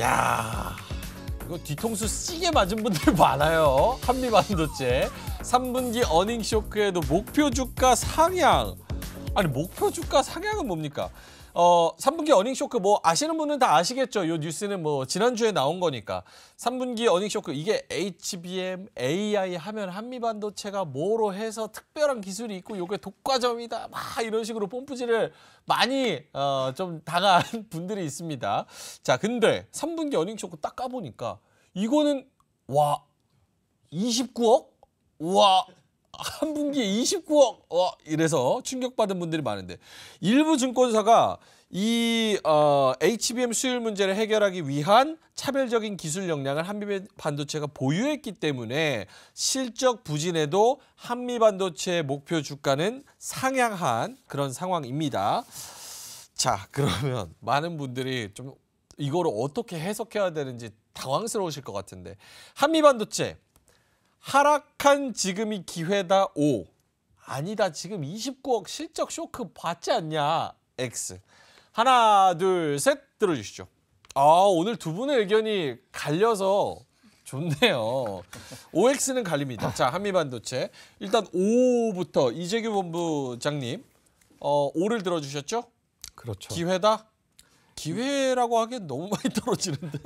야 이거 뒤통수 씨게 맞은 분들 많아요. 한미 반도체. 3분기 어닝쇼크에도 목표 주가 상향. 아니 목표 주가 상향은 뭡니까? 어, 3분기 어닝 쇼크 뭐 아시는 분은 다 아시겠죠. 요 뉴스는 뭐 지난주에 나온 거니까. 3분기 어닝 쇼크 이게 HBM, AI 하면 한미 반도체가 뭐로 해서 특별한 기술이 있고 요게 독과점이다. 막 이런 식으로 뽐뿌질을 많이 어, 좀 당한 분들이 있습니다. 자, 근데 3분기 어닝 쇼크 딱 까보니까 이거는 와 29억? 와한 분기에 29억 어, 이래서 충격받은 분들이 많은데 일부 증권사가 이 어, HBM 수율 문제를 해결하기 위한 차별적인 기술 역량을 한미 반도체가 보유했기 때문에 실적 부진에도 한미 반도체 목표 주가는 상향한 그런 상황입니다. 자 그러면 많은 분들이 좀 이거를 어떻게 해석해야 되는지 당황스러우실 것 같은데 한미 반도체 하락한 지금이 기회다 O 아니다 지금 29억 실적 쇼크 받지 않냐 X 하나 둘 셋 들어주시죠 아 오늘 두 분의 의견이 갈려서 좋네요 OX는 갈립니다 자 한미반도체 일단 O부터 이재규 본부장님 어, O를 들어주셨죠 그렇죠 기회다 기회라고 하기엔 너무 많이 떨어지는데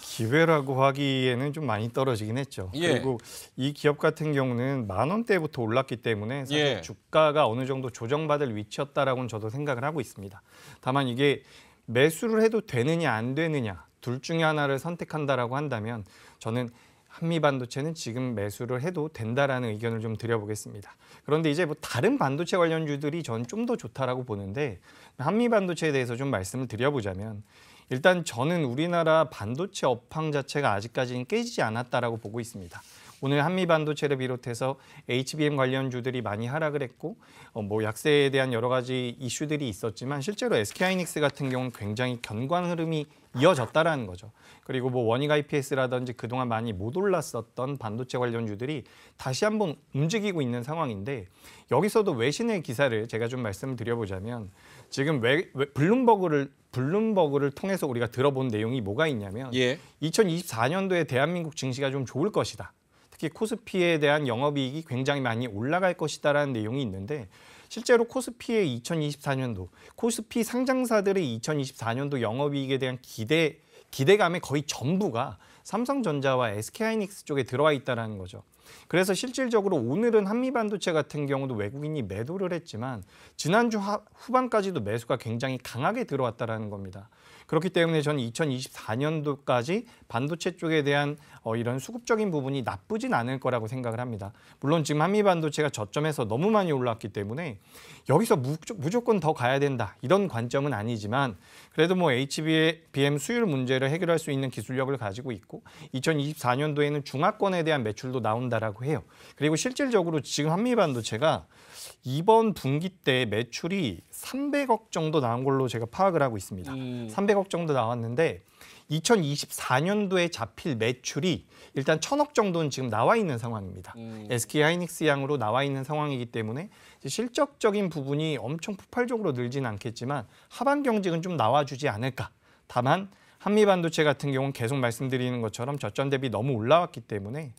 기회라고 하기에는 좀 많이 떨어지긴 했죠. 예. 그리고 이 기업 같은 경우는 만 원대부터 올랐기 때문에 사실 예. 주가가 어느 정도 조정받을 위치였다라고는 저도 생각을 하고 있습니다. 다만 이게 매수를 해도 되느냐 안 되느냐 둘 중에 하나를 선택한다라고 한다면 저는 한미 반도체는 지금 매수를 해도 된다라는 의견을 좀 드려보겠습니다. 그런데 이제 뭐 다른 반도체 관련주들이 전 좀 더 좋다라고 보는데 한미 반도체에 대해서 좀 말씀을 드려보자면 일단 저는 우리나라 반도체 업황 자체가 아직까지는 깨지지 않았다라고 보고 있습니다. 오늘 한미 반도체를 비롯해서 HBM 관련주들이 많이 하락을 했고 어, 뭐 약세에 대한 여러 가지 이슈들이 있었지만 실제로 SK하이닉스 같은 경우는 굉장히 견고한 흐름이 이어졌다라는 거죠. 그리고 뭐 원익 IPS라든지 그동안 많이 못 올랐었던 반도체 관련주들이 다시 한번 움직이고 있는 상황인데 여기서도 외신의 기사를 제가 좀 말씀드려보자면 을 지금 외, 외, 블룸버그를 블룸버그를 통해서 우리가 들어본 내용이 뭐가 있냐면 예. 2024년도에 대한민국 증시가 좀 좋을 것이다. 특히 코스피에 대한 영업이익이 굉장히 많이 올라갈 것이다라는 내용이 있는데 실제로 코스피의 2024년도 코스피 상장사들의 2024년도 영업이익에 대한 기대 기대감의 거의 전부가 삼성전자와 SK하이닉스 쪽에 들어와 있다는 라 거죠. 그래서 실질적으로 오늘은 한미반도체 같은 경우도 외국인이 매도를 했지만 지난주 후반까지도 매수가 굉장히 강하게 들어왔다는 라 겁니다. 그렇기 때문에 저는 2024년도까지 반도체 쪽에 대한 어, 이런 수급적인 부분이 나쁘진 않을 거라고 생각을 합니다. 물론 지금 한미 반도체가 저점에서 너무 많이 올랐기 때문에 여기서 무조건 더 가야 된다 이런 관점은 아니지만 그래도 뭐 HBM 수율 문제를 해결할 수 있는 기술력을 가지고 있고 2024년도에는 중화권에 대한 매출도 나온다라고 해요. 그리고 실질적으로 지금 한미 반도체가 이번 분기 때 매출이 300억 정도 나온 걸로 제가 파악을 하고 있습니다. 음. 300억 1,800억 정도 나왔는데 2024년도에 잡힐 매출이 일단 천억 정도는 지금 나와 있는 상황입니다. 음. SK 하이닉스 양으로 나와 있는 상황이기 때문에 실적적인 부분이 엄청 폭발적으로 늘진 않겠지만 하반 경직은 좀 나와주지 않을까. 다만 한미 반도체 같은 경우는 계속 말씀드리는 것처럼 저점 대비 너무 올라왔기 때문에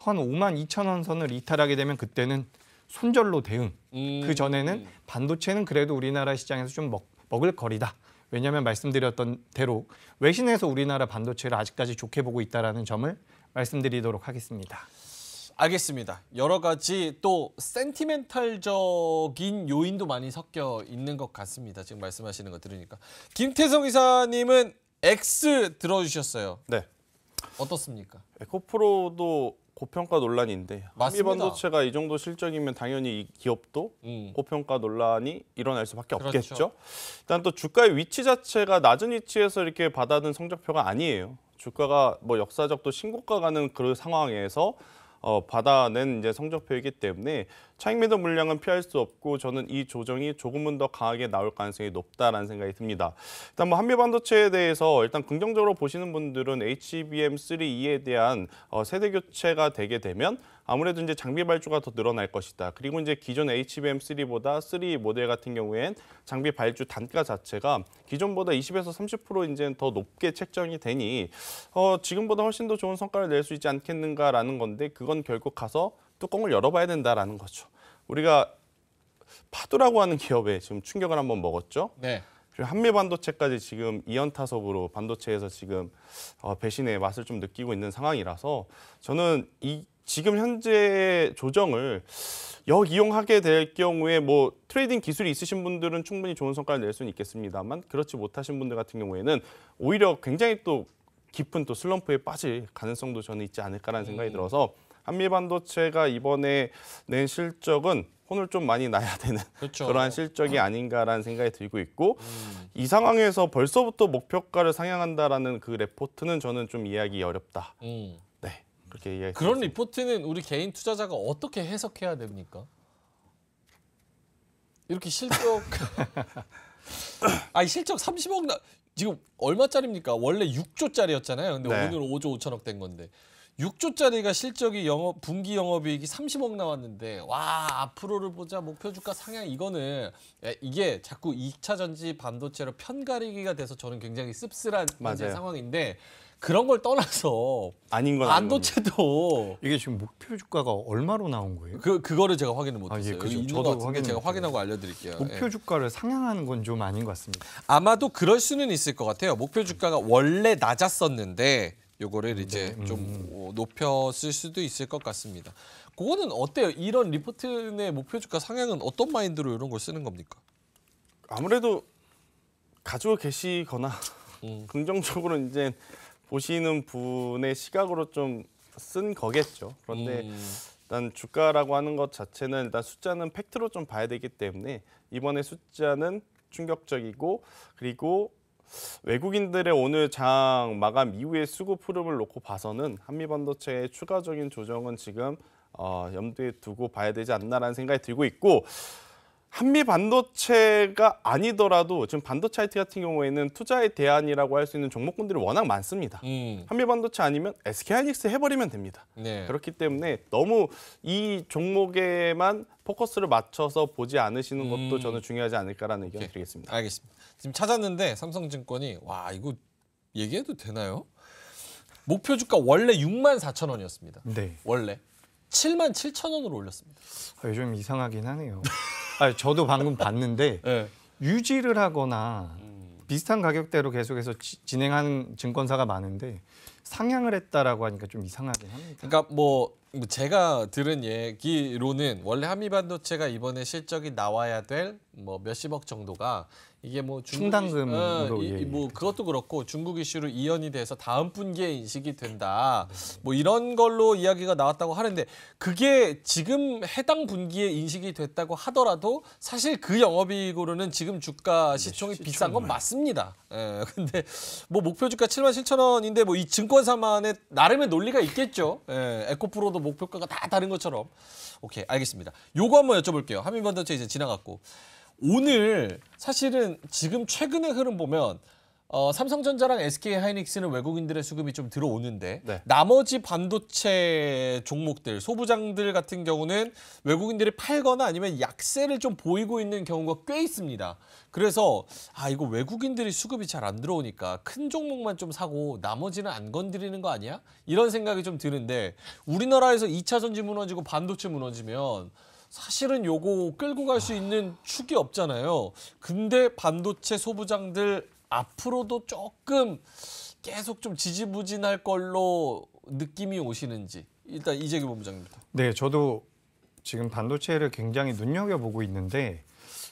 한 5만 2천 원 선을 이탈하게 되면 그때는 손절로 대응. 음. 그 전에는 반도체는 그래도 우리나라 시장에서 좀 먹, 먹을 거리다. 왜냐하면 말씀드렸던 대로 외신에서 우리나라 반도체를 아직까지 좋게 보고 있다는 라 점을 말씀드리도록 하겠습니다. 알겠습니다. 여러 가지 또 센티멘탈적인 요인도 많이 섞여 있는 것 같습니다. 지금 말씀하시는 거 들으니까. 김태성 이사님은 X 들어주셨어요. 네. 어떻습니까? 에코프로도 예, 고평가 논란인데 한미 반도체가 이 정도 실적이면 당연히 이 기업도 음. 고평가 논란이 일어날 수밖에 그렇죠. 없겠죠. 일단 또 주가의 위치 자체가 낮은 위치에서 이렇게 받아든 성적표가 아니에요. 주가가 뭐 역사적 또 신고가 가는 그 상황에서 어, 받아낸 이제 성적표이기 때문에 차익매도 물량은 피할 수 없고 저는 이 조정이 조금은 더 강하게 나올 가능성이 높다라는 생각이 듭니다. 일단 뭐 한미 반도체에 대해서 일단 긍정적으로 보시는 분들은 HBM3E에 대한 어, 세대 교체가 되게 되면 아무래도 이제 장비 발주가 더 늘어날 것이다. 그리고 이제 기존 HBM3보다 3 모델 같은 경우엔 장비 발주 단가 자체가 기존보다 20에서 30% 이제 더 높게 책정이 되니 어, 지금보다 훨씬 더 좋은 성과를 낼 수 있지 않겠는가라는 건데 그건 결국 가서 뚜껑을 열어봐야 된다라는 거죠. 우리가 파도라고 하는 기업에 지금 충격을 한번 먹었죠. 네. 한미 반도체까지 지금 이연 타석으로 반도체에서 지금 어, 배신의 맛을 좀 느끼고 있는 상황이라서 저는 이 지금 현재 조정을 역이용하게 될 경우에 뭐 트레이딩 기술이 있으신 분들은 충분히 좋은 성과를 낼 수는 있겠습니다만 그렇지 못하신 분들 같은 경우에는 오히려 굉장히 또 깊은 또 슬럼프에 빠질 가능성도 저는 있지 않을까라는 음. 생각이 들어서 한미 반도체가 이번에 낸 실적은 혼을 좀 많이 나야 되는 그렇죠. 그러한 실적이 아닌가라는 생각이 들고 있고 음. 이 상황에서 벌써부터 목표가를 상향한다라는 그 레포트는 저는 좀 이해하기 어렵다. 음. 그렇게 이해 그런 리포트는 우리 개인 투자자가 어떻게 해석해야 됩니까? 이렇게 실적 아니 실적 30억 나 지금 얼마짜리입니까? 원래 6조짜리였잖아요. 근데 네. 오늘 5조 5천억 된 건데. 6조짜리가 실적이 영업 분기 영업이익이 30억 나왔는데 와 앞으로를 보자 목표 주가 상향 이거는 예, 이게 자꾸 2차 전지 반도체로 편가리기가 돼서 저는 굉장히 씁쓸한 상황인데 그런 걸 떠나서 아닌 건 반도체도 이게 지금 목표 주가가 얼마로 나온 거예요? 그 그거를 제가 확인을 못 했어요. 아, 예, 그죠. 저도 확인 제가 확인하고 알려 드릴게요. 목표 예. 주가를 예. 상향하는 건 좀 아닌 것 같습니다. 아마도 그럴 수는 있을 것 같아요. 목표 주가가 원래 낮았었는데 요거를 음, 이제 네. 음. 좀 어, 높였을 수도 있을 것 같습니다. 그거는 어때요? 이런 리포트의 목표 주가 상향은 어떤 마인드로 이런 걸 쓰는 겁니까? 아무래도 가지고 계시거나 음. 긍정적으로 이제 보시는 분의 시각으로 좀 쓴 거겠죠. 그런데 음. 일단 주가라고 하는 것 자체는 일단 숫자는 팩트로 좀 봐야 되기 때문에 이번에 숫자는 충격적이고 그리고 외국인들의 오늘 장 마감 이후의 수급 흐름을 놓고 봐서는 한미 반도체의 추가적인 조정은 지금 어, 염두에 두고 봐야 되지 않나라는 생각이 들고 있고 한미 반도체가 아니더라도 지금 반도체 IT 같은 경우에는 투자의 대안이라고 할 수 있는 종목군들이 워낙 많습니다. 음. 한미 반도체 아니면 SK 하이닉스 해버리면 됩니다. 네. 그렇기 때문에 너무 이 종목에만 포커스를 맞춰서 보지 않으시는 것도 음. 저는 중요하지 않을까라는 의견 네. 드리겠습니다. 알겠습니다. 지금 찾았는데 삼성증권이 와 이거 얘기해도 되나요? 목표 주가 원래 6만 4천 원이었습니다. 네. 원래 7만 7천 원으로 올렸습니다. 아, 요즘 이상하긴 하네요. 아 저도 방금 봤는데 네. 유지를 하거나 비슷한 가격대로 계속해서 지, 진행하는 증권사가 많은데 상향을 했다라고 하니까 좀 이상하긴 합니다. 그러니까 뭐 제가 들은 얘기로는 원래 한미반도체가 이번에 실적이 나와야 될 뭐 몇십억 정도가 이게 뭐 충당금으로 어, 이 어, 예, 뭐 그것도 그렇고 중국 이슈로 이연이 돼서 다음 분기에 인식이 된다. 뭐 이런 걸로 이야기가 나왔다고 하는데 그게 지금 해당 분기에 인식이 됐다고 하더라도 사실 그 영업이익으로는 지금 주가 네, 시총이 시 비싼 건 맞습니다. 예. 근데 뭐 목표 주가 7만 7천 원인데 뭐 이 증권사만의 나름의 논리가 있겠죠. 예. 에코프로도 목표가가 다 다른 것처럼. 오케이, 알겠습니다. 요거 한번 여쭤볼게요. 한민반도체 이제 지나갔고. 오늘 사실은 지금 최근의 흐름 보면 어, 삼성전자랑 SK 하이닉스는 외국인들의 수급이 좀 들어오는데 네. 나머지 반도체 종목들 소부장들 같은 경우는 외국인들이 팔거나 아니면 약세를 좀 보이고 있는 경우가 꽤 있습니다. 그래서 아 이거 외국인들이 수급이 잘 안 들어오니까 큰 종목만 좀 사고 나머지는 안 건드리는 거 아니야? 이런 생각이 좀 드는데 우리나라에서 2차 전지 무너지고 반도체 무너지면 사실은 요거 끌고 갈 수 있는 축이 없잖아요. 근데 반도체 소부장들 앞으로도 조금 계속 좀 지지부진할 걸로 느낌이 오시는지 일단 이재규 본부장입니다. 네, 저도 지금 반도체를 굉장히 눈여겨보고 있는데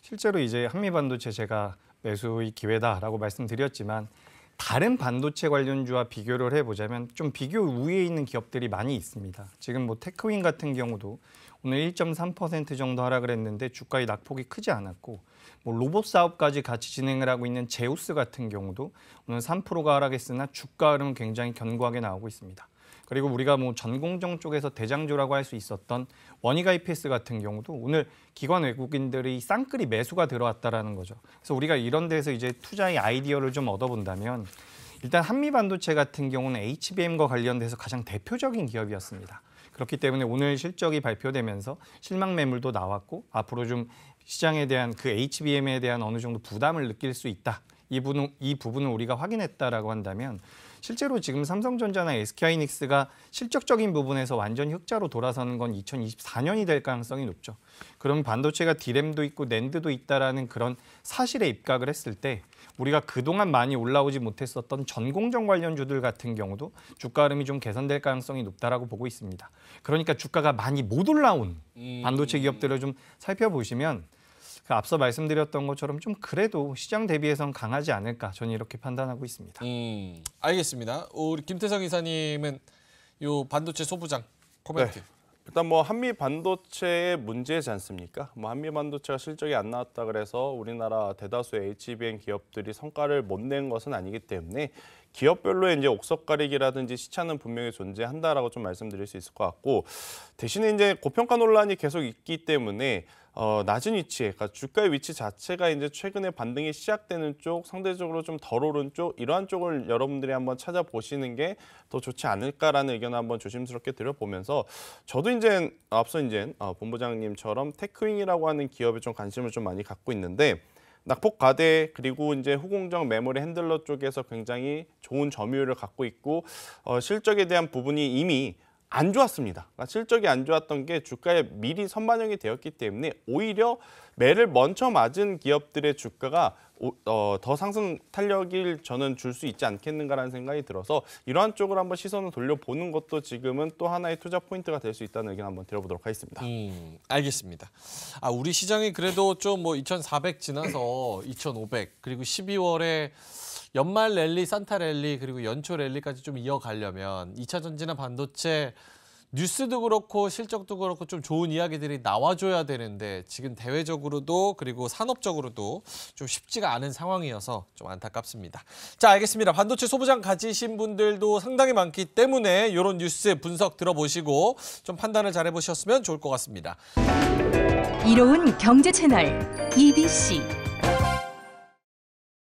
실제로 이제 한미 반도체 제가 매수의 기회다라고 말씀드렸지만 다른 반도체 관련주와 비교를 해보자면 좀 비교 우위에 있는 기업들이 많이 있습니다. 지금 뭐 테크윈 같은 경우도 오늘 1.3% 정도 하락을 했는데 주가의 낙폭이 크지 않았고 뭐 로봇 사업까지 같이 진행을 하고 있는 제우스 같은 경우도 오늘 3%가 하락했으나 주가 흐름은 굉장히 견고하게 나오고 있습니다. 그리고 우리가 뭐 전공정 쪽에서 대장주라고 할 수 있었던 원이가 EPS 같은 경우도 오늘 기관 외국인들이 쌍끌이 매수가 들어왔다라는 거죠. 그래서 우리가 이런 데서 이제 투자의 아이디어를 좀 얻어본다면 일단 한미 반도체 같은 경우는 HBM과 관련돼서 가장 대표적인 기업이었습니다. 그렇기 때문에 오늘 실적이 발표되면서 실망 매물도 나왔고 앞으로 좀 시장에 대한 그 HBM에 대한 어느 정도 부담을 느낄 수 있다. 이 부분 이 부분을 우리가 확인했다라고 한다면 실제로 지금 삼성전자나 SK하이닉스가 실적적인 부분에서 완전히 흑자로 돌아서는 건 2024년이 될 가능성이 높죠. 그럼 반도체가 디램도 있고 낸드도 있다라는 그런 사실에 입각을 했을 때 우리가 그동안 많이 올라오지 못했었던 전공정 관련주들 같은 경우도 주가 흐름이 좀 개선될 가능성이 높다라고 보고 있습니다. 그러니까 주가가 많이 못 올라온 음. 반도체 기업들을 좀 살펴보시면 그 앞서 말씀드렸던 것처럼 좀 그래도 시장 대비해선 강하지 않을까 저는 이렇게 판단하고 있습니다. 음, 알겠습니다. 어, 우리 김태성 이사님은 요 반도체 소부장 코멘트. 네. 일단 뭐 한미 반도체의 문제지 않습니까? 뭐 한미 반도체가 실적이 안 나왔다 그래서 우리나라 대다수 HBM e 기업들이 성과를 못 낸 것은 아니기 때문에 기업별로 이제 옥석 가리기라든지 시차는 분명히 존재한다라고 좀 말씀드릴 수 있을 것 같고 대신에 이제 고평가 논란이 계속 있기 때문에 어, 낮은 위치에, 그러니까 주가의 위치 자체가 이제 최근에 반등이 시작되는 쪽, 상대적으로 좀 덜 오른 쪽, 이러한 쪽을 여러분들이 한번 찾아보시는 게 더 좋지 않을까라는 의견을 한번 조심스럽게 드려보면서 저도 이제 앞서 이제 어, 본부장님처럼 테크윙이라고 하는 기업에 좀 관심을 좀 많이 갖고 있는데 낙폭 과대 그리고 이제 후공정 메모리 핸들러 쪽에서 굉장히 좋은 점유율을 갖고 있고 어, 실적에 대한 부분이 이미 안 좋았습니다. 그러니까 실적이 안 좋았던 게 주가에 미리 선반영이 되었기 때문에 오히려 매를 먼저 맞은 기업들의 주가가 어, 더 상승 탄력을 저는 줄 수 있지 않겠는가라는 생각이 들어서 이러한 쪽으로 한번 시선을 돌려보는 것도 지금은 또 하나의 투자 포인트가 될 수 있다는 의견 한번 드려보도록 하겠습니다. 음, 알겠습니다. 아, 우리 시장이 그래도 좀 뭐 2,400 지나서 2,500 그리고 12월에 연말 랠리, 산타 랠리 그리고 연초 랠리까지 좀 이어가려면 2차 전지나 반도체 뉴스도 그렇고 실적도 그렇고 좀 좋은 이야기들이 나와줘야 되는데 지금 대외적으로도 그리고 산업적으로도 좀 쉽지가 않은 상황이어서 좀 안타깝습니다. 자 알겠습니다. 반도체 소부장 가지신 분들도 상당히 많기 때문에 이런 뉴스 분석 들어보시고 좀 판단을 잘 해보셨으면 좋을 것 같습니다. 이로운 경제 채널 EBC